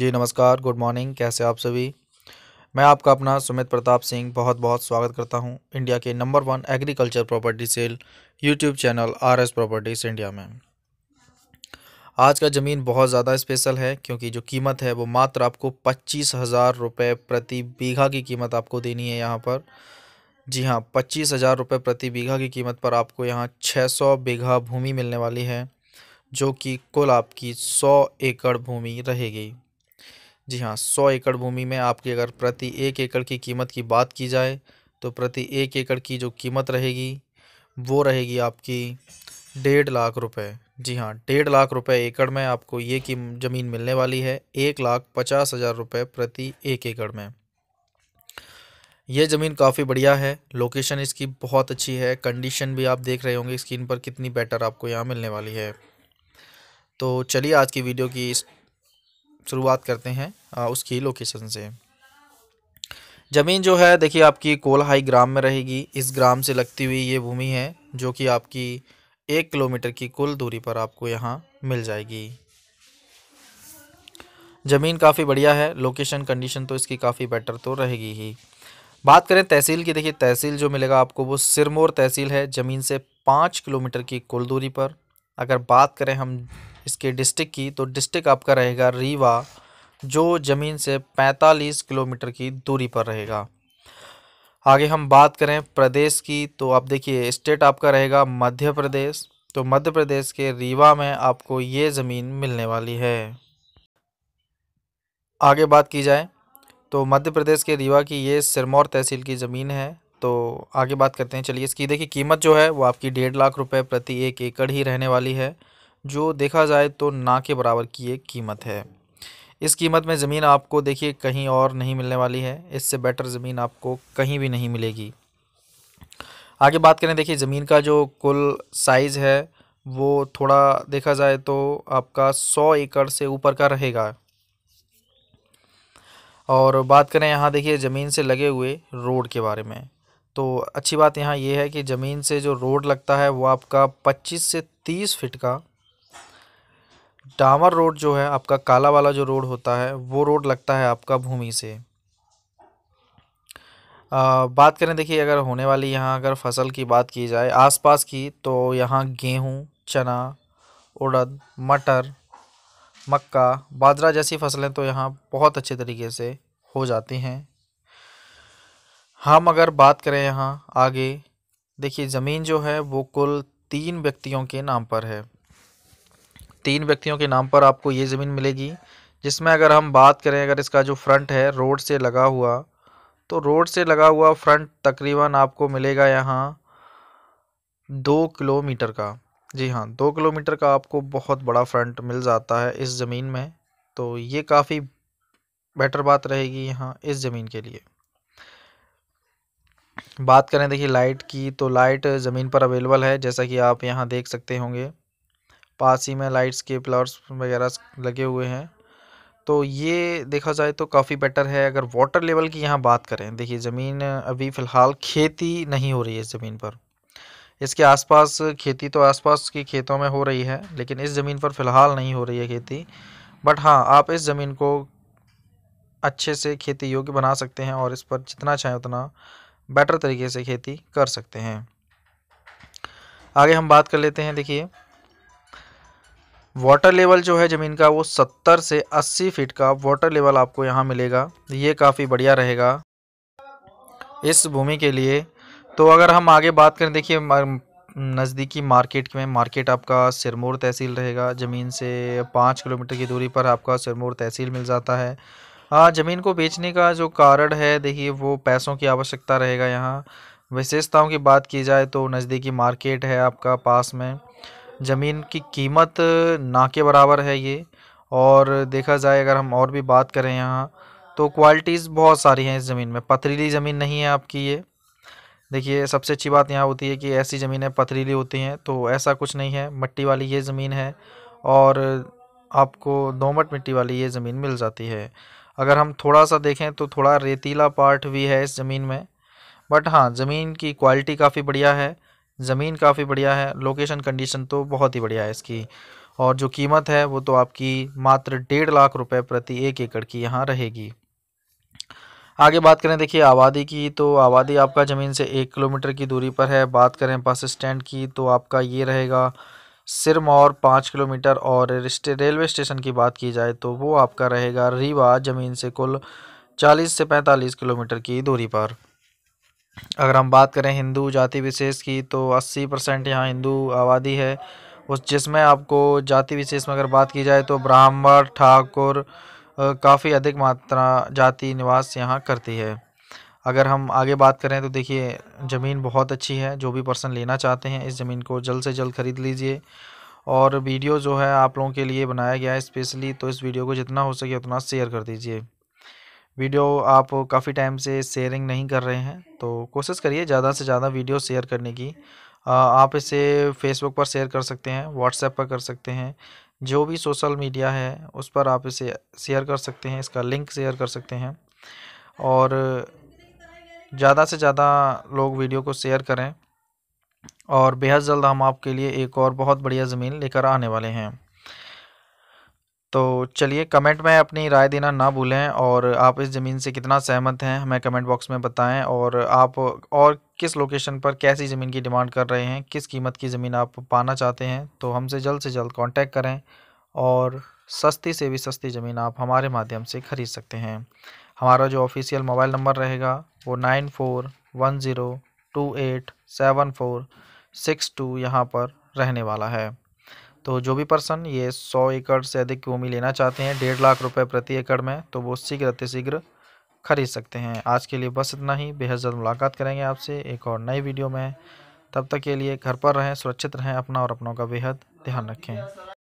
जी नमस्कार good morning कैसे आप सभी मैं आपका अपना सुमित प्रताप सिंह बहुत बहुत स्वागत करता हूं इंडिया के number one agriculture property sale YouTube channel R S properties India में आज का ज़मीन बहुत ज़्यादा स्पेशल है क्योंकि जो कीमत है वो मात्र आपको पच्चीस हज़ार रुपये प्रति बीघा की कीमत आपको देनी है यहाँ पर जी हाँ पच्चीस हज़ार रुपये प्रति बीघा की कीमत पर आपको यहाँ छः सौ बीघा भूमि मिलने वाली है जो कि कुल आपकी सौ एकड़ भूमि रहेगी जी हाँ सौ एकड़ भूमि में आपकी अगर प्रति एक एकड़ की कीमत की बात की जाए तो प्रति एक एकड़ की जो कीमत रहेगी वो रहेगी आपकी डेढ़ लाख रुपए जी हाँ डेढ़ लाख रुपए एकड़ में आपको ये की ज़मीन मिलने वाली है एक लाख पचास हज़ार रुपये प्रति एक एकड़ में ये ज़मीन काफ़ी बढ़िया है लोकेशन इसकी बहुत अच्छी है कंडीशन भी आप देख रहे होंगे स्क्रीन पर कितनी बेटर आपको यहाँ मिलने वाली है तो चलिए आज की वीडियो की इस शुरुआत करते हैं आ, उसकी लोकेशन से ज़मीन जो है देखिए आपकी कोलहाई ग्राम में रहेगी इस ग्राम से लगती हुई ये भूमि है जो कि आपकी एक किलोमीटर की कुल दूरी पर आपको यहाँ मिल जाएगी ज़मीन काफ़ी बढ़िया है लोकेशन कंडीशन तो इसकी काफ़ी बेटर तो रहेगी ही बात करें तहसील की देखिए तहसील जो मिलेगा आपको वो सिरमौर तहसील है ज़मीन से पाँच किलोमीटर की कुल दूरी पर अगर बात करें हम इसके डिस्ट्रिक्ट की तो डिस्ट्रिक्ट आपका रहेगा रीवा जो ज़मीन से 45 किलोमीटर की दूरी पर रहेगा आगे हम बात करें प्रदेश की तो आप देखिए स्टेट आपका रहेगा मध्य प्रदेश तो मध्य प्रदेश के रीवा में आपको ये ज़मीन मिलने वाली है आगे बात की जाए तो मध्य प्रदेश के रीवा की ये सिरमौर तहसील की ज़मीन है तो आगे बात करते हैं चलिए इसकी देखिए कीमत जो है वो आपकी डेढ़ लाख रुपए प्रति एक एकड़ ही रहने वाली है जो देखा जाए तो ना के बराबर की एक कीमत है इस कीमत में ज़मीन आपको देखिए कहीं और नहीं मिलने वाली है इससे बेटर ज़मीन आपको कहीं भी नहीं मिलेगी आगे बात करें देखिए ज़मीन का जो कुल साइज़ है वो थोड़ा देखा जाए तो आपका सौ एकड़ से ऊपर का रहेगा और बात करें यहाँ देखिए ज़मीन से लगे हुए रोड के बारे में तो अच्छी बात यहाँ ये यह है कि ज़मीन से जो रोड लगता है वो आपका पच्चीस से तीस फिट का डामर रोड जो है आपका काला वाला जो रोड होता है वो रोड लगता है आपका भूमि से आ, बात करें देखिए अगर होने वाली यहाँ अगर फसल की बात की जाए आसपास की तो यहाँ गेहूँ चना उड़द मटर मक्का बाजरा जैसी फसलें तो यहाँ बहुत अच्छे तरीके से हो जाती हैं हम अगर बात करें यहाँ आगे देखिए ज़मीन जो है वो कुल तीन व्यक्तियों के नाम पर है तीन व्यक्तियों के नाम पर आपको ये ज़मीन मिलेगी जिसमें अगर हम बात करें अगर इसका जो फ्रंट है रोड से लगा हुआ तो रोड से लगा हुआ फ्रंट तकरीबन आपको मिलेगा यहाँ दो किलोमीटर का जी हाँ दो किलोमीटर का आपको बहुत बड़ा फ्रंट मिल जाता है इस ज़मीन में तो ये काफ़ी बेटर बात रहेगी यहाँ इस ज़मीन के लिए बात करें देखिए लाइट की तो लाइट ज़मीन पर अवेलेबल है जैसा कि आप यहाँ देख सकते होंगे पास ही में लाइट्स के फ्लावर्स वगैरह लगे हुए हैं तो ये देखा जाए तो काफ़ी बेटर है अगर वाटर लेवल की यहाँ बात करें देखिए ज़मीन अभी फ़िलहाल खेती नहीं हो रही है इस ज़मीन पर इसके आसपास खेती तो आसपास की खेतों में हो रही है लेकिन इस ज़मीन पर फ़िलहाल नहीं हो रही है खेती बट हाँ आप इस ज़मीन को अच्छे से खेती योग्य बना सकते हैं और इस पर जितना चाहें उतना बेटर तरीके से खेती कर सकते हैं आगे हम बात कर लेते हैं देखिए वाटर लेवल जो है ज़मीन का वो 70 से 80 फीट का वाटर लेवल आपको यहाँ मिलेगा ये काफ़ी बढ़िया रहेगा इस भूमि के लिए तो अगर हम आगे बात करें देखिए नज़दीकी मार्केट में मार्केट आपका सिरमौर तहसील रहेगा ज़मीन से पाँच किलोमीटर की दूरी पर आपका सिरमौर तहसील मिल जाता है हाँ ज़मीन को बेचने का जो कारण है देखिए वो पैसों की आवश्यकता रहेगा यहाँ विशेषताओं की बात की जाए तो नज़दीकी मार्केट है आपका पास में ज़मीन की कीमत ना के बराबर है ये और देखा जाए अगर हम और भी बात करें यहाँ तो क्वालिटीज़ बहुत सारी हैं इस ज़मीन में पथरीली ज़मीन नहीं है आपकी ये देखिए सबसे अच्छी बात यहाँ होती है कि ऐसी ज़मीनें पथरीली होती हैं तो ऐसा कुछ नहीं है मिट्टी वाली ये ज़मीन है और आपको दोमट मिट्टी वाली ये ज़मीन मिल जाती है अगर हम थोड़ा सा देखें तो थोड़ा रेतीला पार्ट भी है इस ज़मीन में बट हाँ ज़मीन की क्वालिटी काफ़ी बढ़िया है ज़मीन काफ़ी बढ़िया है लोकेशन कंडीशन तो बहुत ही बढ़िया है इसकी और जो कीमत है वो तो आपकी मात्र डेढ़ लाख रुपए प्रति एक एकड़ की यहाँ रहेगी आगे बात करें देखिए आबादी की तो आबादी आपका ज़मीन से एक किलोमीटर की दूरी पर है बात करें बस स्टैंड की तो आपका ये रहेगा सिरमौर पाँच किलोमीटर और रेलवे स्टेशन की बात की जाए तो वो आपका रहेगा रीवा ज़मीन से कुल चालीस से पैंतालीस किलोमीटर की दूरी पर अगर हम बात करें हिंदू जाति विशेष की तो अस्सी परसेंट यहाँ हिंदू आबादी है उस जिसमें आपको जाति विशेष में अगर बात की जाए तो ब्राह्मण ठाकुर काफ़ी अधिक मात्रा जाति निवास यहाँ करती है अगर हम आगे बात करें तो देखिए ज़मीन बहुत अच्छी है जो भी पर्सन लेना चाहते हैं इस ज़मीन को जल्द से जल्द ख़रीद लीजिए और वीडियो जो है आप लोगों के लिए बनाया गया है स्पेशली तो इस वीडियो को जितना हो सके उतना शेयर कर दीजिए वीडियो आप काफ़ी टाइम से शेयरिंग नहीं कर रहे हैं तो कोशिश करिए ज़्यादा से ज़्यादा वीडियो शेयर करने की आप इसे फेसबुक पर शेयर कर सकते हैं व्हाट्सएप पर कर सकते हैं जो भी सोशल मीडिया है उस पर आप इसे शेयर कर सकते हैं इसका लिंक शेयर कर सकते हैं और ज़्यादा से ज़्यादा लोग वीडियो को शेयर करें और बेहद जल्द हम आपके लिए एक और बहुत बढ़िया ज़मीन लेकर आने वाले हैं तो चलिए कमेंट में अपनी राय देना ना भूलें और आप इस ज़मीन से कितना सहमत हैं हमें कमेंट बॉक्स में बताएं और आप और किस लोकेशन पर कैसी ज़मीन की डिमांड कर रहे हैं किस कीमत की ज़मीन आप पाना चाहते हैं तो हमसे जल्द से जल्द कांटेक्ट करें और सस्ती से भी सस्ती ज़मीन आप हमारे माध्यम से ख़रीद सकते हैं हमारा जो ऑफिशियल मोबाइल नंबर रहेगा वो nine four one zero two eight seven four six two यहाँ पर रहने वाला है तो जो भी पर्सन ये सौ एकड़ से अधिक भूमि लेना चाहते हैं डेढ़ लाख रुपए प्रति एकड़ में तो वो शीघ्र अतिशीघ्र खरीद सकते हैं आज के लिए बस इतना ही बेहद जल्द मुलाकात करेंगे आपसे एक और नई वीडियो में तब तक के लिए घर पर रहें सुरक्षित रहें अपना और अपनों का बेहद ध्यान रखें